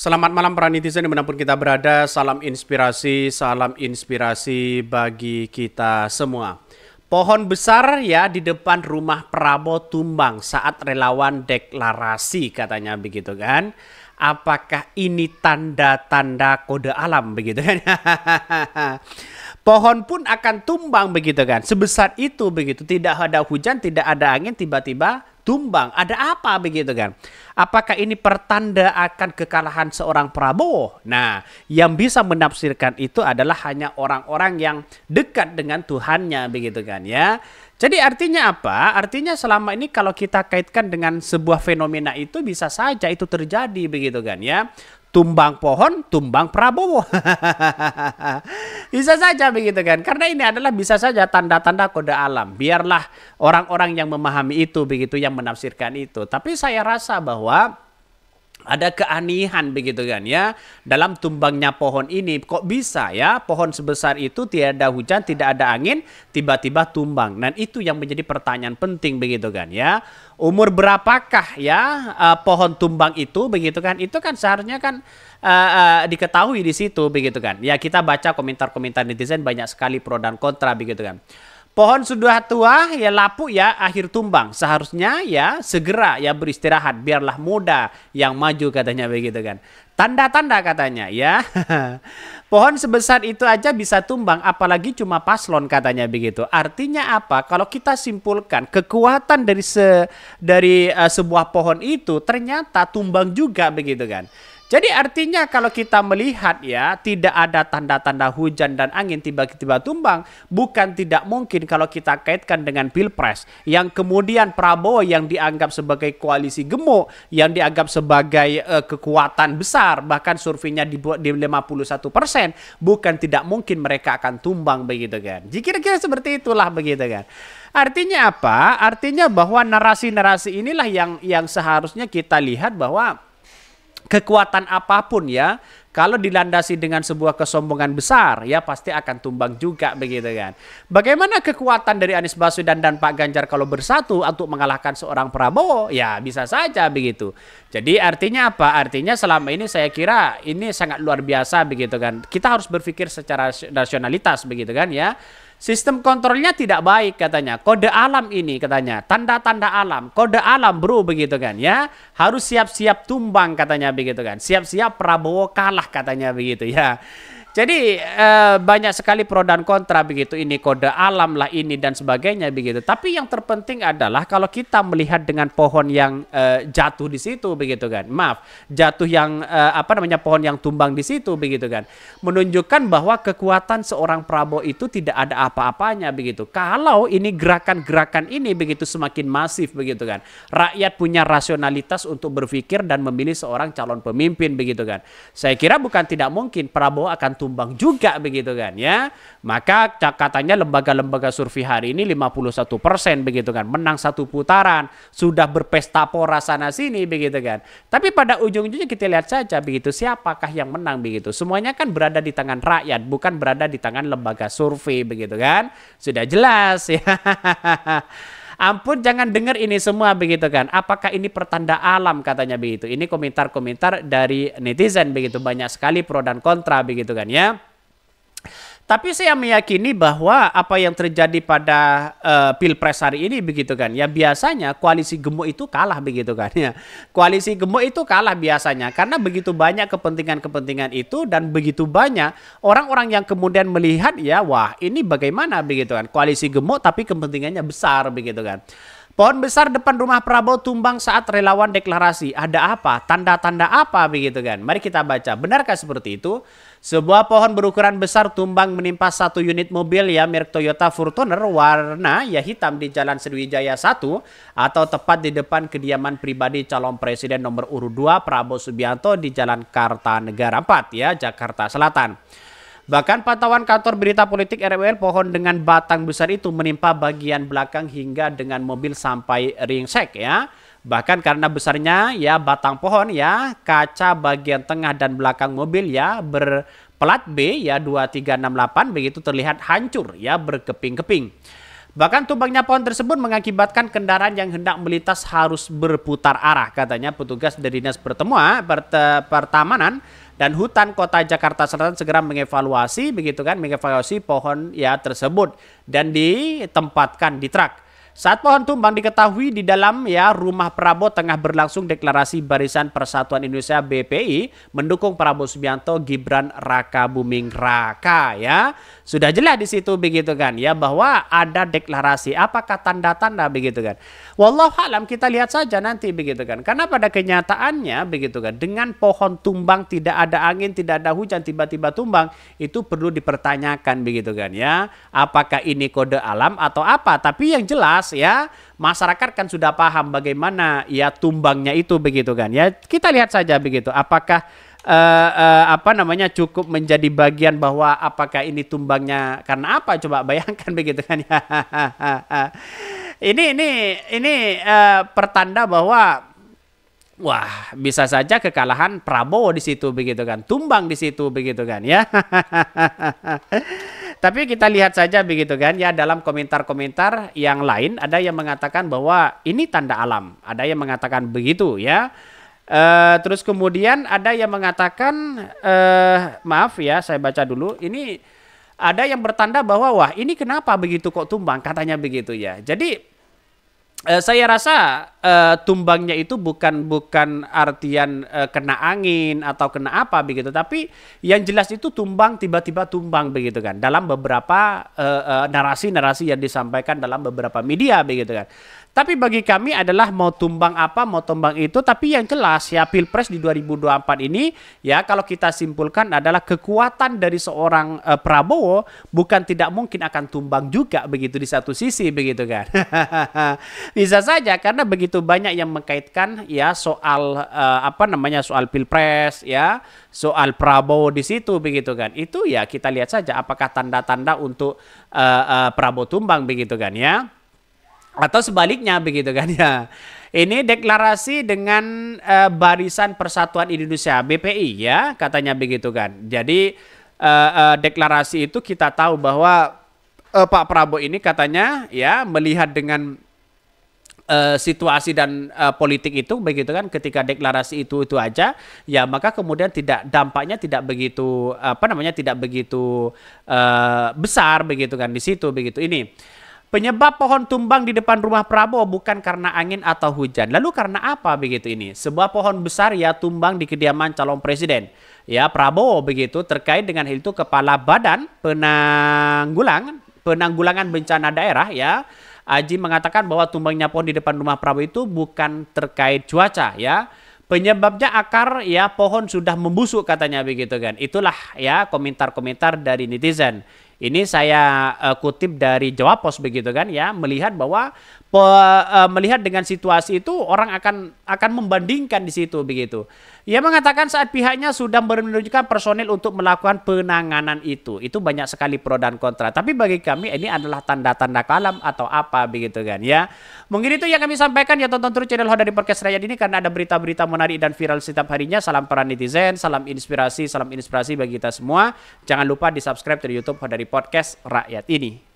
Selamat malam para netizen dimanapun kita berada, salam inspirasi, salam inspirasi bagi kita semua. Pohon besar ya di depan rumah Prabowo tumbang saat relawan deklarasi katanya begitu kan. Apakah ini tanda-tanda kode alam begitu kan? Pohon pun akan tumbang begitu kan. Sebesar itu begitu. Tidak ada hujan, tidak ada angin, tiba-tiba tumbang. Ada apa begitu kan? Apakah ini pertanda akan kekalahan seorang Prabowo? Nah, yang bisa menafsirkan itu adalah hanya orang-orang yang dekat dengan Tuhannya begitu kan ya. Jadi artinya apa? Artinya selama ini kalau kita kaitkan dengan sebuah fenomena itu bisa saja itu terjadi begitu kan ya tumbang pohon, tumbang Prabowo. bisa saja begitu kan. Karena ini adalah bisa saja tanda-tanda kode alam. Biarlah orang-orang yang memahami itu begitu yang menafsirkan itu. Tapi saya rasa bahwa ada keanehan begitu kan ya dalam tumbangnya pohon ini kok bisa ya pohon sebesar itu tiada hujan tidak ada angin tiba-tiba tumbang dan itu yang menjadi pertanyaan penting begitu kan ya umur berapakah ya uh, pohon tumbang itu begitu kan itu kan seharusnya kan uh, uh, diketahui di situ begitu kan ya kita baca komentar-komentar netizen banyak sekali pro dan kontra begitu kan Pohon sudah tua ya lapu ya akhir tumbang. Seharusnya ya segera ya beristirahat biarlah muda yang maju katanya begitu kan. Tanda-tanda katanya ya. Pohon sebesar itu aja bisa tumbang apalagi cuma paslon katanya begitu. Artinya apa? Kalau kita simpulkan kekuatan dari se dari uh, sebuah pohon itu ternyata tumbang juga begitu kan. Jadi artinya kalau kita melihat ya tidak ada tanda-tanda hujan dan angin tiba-tiba tumbang bukan tidak mungkin kalau kita kaitkan dengan Pilpres yang kemudian Prabowo yang dianggap sebagai koalisi gemuk yang dianggap sebagai uh, kekuatan besar bahkan surveinya dibuat di 51% bukan tidak mungkin mereka akan tumbang begitu kan. Jadi kira-kira seperti itulah begitu kan. Artinya apa? Artinya bahwa narasi-narasi inilah yang yang seharusnya kita lihat bahwa kekuatan apapun ya kalau dilandasi dengan sebuah kesombongan besar ya pasti akan tumbang juga begitu kan. Bagaimana kekuatan dari Anies Baswedan dan Pak Ganjar kalau bersatu untuk mengalahkan seorang Prabowo? Ya bisa saja begitu. Jadi artinya apa? Artinya selama ini saya kira ini sangat luar biasa begitu kan. Kita harus berpikir secara nasionalitas begitu kan ya. Sistem kontrolnya tidak baik katanya. Kode alam ini katanya, tanda-tanda alam, kode alam bro begitu kan ya. Harus siap-siap tumbang katanya begitu kan. Siap-siap Prabowo kalah katanya begitu ya. Jadi eh, banyak sekali pro dan kontra begitu. Ini kode alam lah ini dan sebagainya begitu. Tapi yang terpenting adalah kalau kita melihat dengan pohon yang eh, jatuh di situ begitu kan. Maaf, jatuh yang eh, apa namanya pohon yang tumbang di situ begitu kan. Menunjukkan bahwa kekuatan seorang Prabowo itu tidak ada apa-apanya begitu. Kalau ini gerakan-gerakan ini begitu semakin masif begitu kan. Rakyat punya rasionalitas untuk berpikir dan memilih seorang calon pemimpin begitu kan. Saya kira bukan tidak mungkin Prabowo akan tumbang juga begitu kan ya. Maka katanya lembaga-lembaga survei hari ini 51 persen begitu kan. Menang satu putaran. Sudah berpesta pora sana sini begitu kan. Tapi pada ujung-ujungnya kita lihat saja begitu siapakah yang menang begitu. Semuanya kan berada di tangan rakyat bukan berada di tangan lembaga survei begitu kan. Sudah jelas ya ampun jangan dengar ini semua begitu kan. Apakah ini pertanda alam katanya begitu. Ini komentar-komentar dari netizen begitu banyak sekali pro dan kontra begitu kan ya. Tapi saya meyakini bahwa apa yang terjadi pada uh, pilpres hari ini begitu kan, ya biasanya koalisi gemuk itu kalah begitu kan ya. Koalisi gemuk itu kalah biasanya karena begitu banyak kepentingan-kepentingan itu dan begitu banyak orang-orang yang kemudian melihat ya wah ini bagaimana begitu kan koalisi gemuk tapi kepentingannya besar begitu kan. Pohon besar depan rumah Prabowo tumbang saat relawan deklarasi. Ada apa? Tanda-tanda apa begitu kan? Mari kita baca. Benarkah seperti itu? Sebuah pohon berukuran besar tumbang menimpa satu unit mobil ya merek Toyota Fortuner warna ya hitam di Jalan Sriwijaya 1 atau tepat di depan kediaman pribadi calon presiden nomor urut 2 Prabowo Subianto di Jalan Kartanegara 4 ya Jakarta Selatan. Bahkan pantauan kantor berita politik RWL pohon dengan batang besar itu menimpa bagian belakang hingga dengan mobil sampai ringsek ya. Bahkan karena besarnya ya batang pohon ya, kaca bagian tengah dan belakang mobil ya plat B ya 2368 begitu terlihat hancur ya berkeping-keping. Bahkan tumbangnya pohon tersebut mengakibatkan kendaraan yang hendak melintas harus berputar arah katanya petugas dari Dinas Pertemuan Pertamanan dan Hutan Kota Jakarta Selatan segera mengevaluasi begitu kan mengevaluasi pohon ya tersebut dan ditempatkan di truk saat pohon tumbang diketahui di dalam ya rumah Prabowo tengah berlangsung deklarasi Barisan Persatuan Indonesia BPI mendukung Prabowo Subianto Gibran Raka Buming Raka ya. Sudah jelas di situ begitu kan ya bahwa ada deklarasi apakah tanda-tanda begitu kan. Wallahu alam kita lihat saja nanti begitu kan. Karena pada kenyataannya begitu kan dengan pohon tumbang tidak ada angin, tidak ada hujan tiba-tiba tumbang itu perlu dipertanyakan begitu kan ya. Apakah ini kode alam atau apa? Tapi yang jelas jelas ya masyarakat kan sudah paham bagaimana ya tumbangnya itu begitu kan ya kita lihat saja begitu apakah uh, uh, apa namanya cukup menjadi bagian bahwa apakah ini tumbangnya karena apa coba bayangkan begitu kan ya ini ini ini uh, pertanda bahwa Wah, bisa saja kekalahan Prabowo di situ begitu kan. Tumbang di situ begitu kan ya. Tapi kita lihat saja begitu kan ya dalam komentar-komentar yang lain ada yang mengatakan bahwa ini tanda alam, ada yang mengatakan begitu ya. e, terus kemudian ada yang mengatakan e, maaf ya saya baca dulu ini ada yang bertanda bahwa wah ini kenapa begitu kok tumbang katanya begitu ya. Jadi Eh, saya rasa uh, tumbangnya itu bukan bukan artian uh, kena angin atau kena apa begitu, tapi yang jelas itu tumbang tiba-tiba tumbang begitu kan dalam beberapa narasi-narasi uh, uh, yang disampaikan dalam beberapa media begitu kan. Tapi bagi kami adalah mau tumbang apa mau tumbang itu, tapi yang jelas ya pilpres di 2024 ini ya kalau kita simpulkan adalah kekuatan dari seorang uh, Prabowo bukan tidak mungkin akan tumbang juga begitu di satu sisi begitu kan. bisa saja karena begitu banyak yang mengkaitkan ya soal uh, apa namanya soal pilpres ya soal Prabowo di situ begitu kan itu ya kita lihat saja apakah tanda-tanda untuk uh, uh, Prabowo tumbang begitu kan ya atau sebaliknya begitu kan ya ini deklarasi dengan uh, barisan persatuan Indonesia BPI ya katanya begitu kan jadi uh, uh, deklarasi itu kita tahu bahwa Pak Prabowo ini katanya ya melihat dengan Eh, situasi dan uh, politik itu begitu kan ketika deklarasi itu itu aja ya maka kemudian tidak dampaknya tidak begitu apa namanya tidak begitu uh, besar begitu kan di situ begitu ini Penyebab pohon tumbang di depan rumah Prabowo bukan karena angin atau hujan. Lalu karena apa begitu ini? Sebuah pohon besar ya tumbang di kediaman calon presiden. Ya Prabowo begitu terkait dengan hal itu kepala badan penanggulangan penanggulangan bencana daerah ya Aji mengatakan bahwa tumbangnya pohon di depan rumah Prabowo itu bukan terkait cuaca ya. Penyebabnya akar ya pohon sudah membusuk katanya begitu kan. Itulah ya komentar-komentar dari netizen. Ini saya uh, kutip dari Jawa Pos begitu kan ya melihat bahwa pe, uh, melihat dengan situasi itu orang akan akan membandingkan di situ begitu. Ia mengatakan saat pihaknya sudah menunjukkan personil untuk melakukan penanganan itu. Itu banyak sekali pro dan kontra. Tapi bagi kami ini adalah tanda-tanda kalam atau apa begitu kan ya. Mungkin itu yang kami sampaikan ya tonton terus channel Hoda di Podcast Rakyat ini karena ada berita-berita menarik dan viral setiap harinya. Salam para netizen, salam inspirasi, salam inspirasi bagi kita semua. Jangan lupa di subscribe di YouTube Hoda di Podcast Rakyat ini.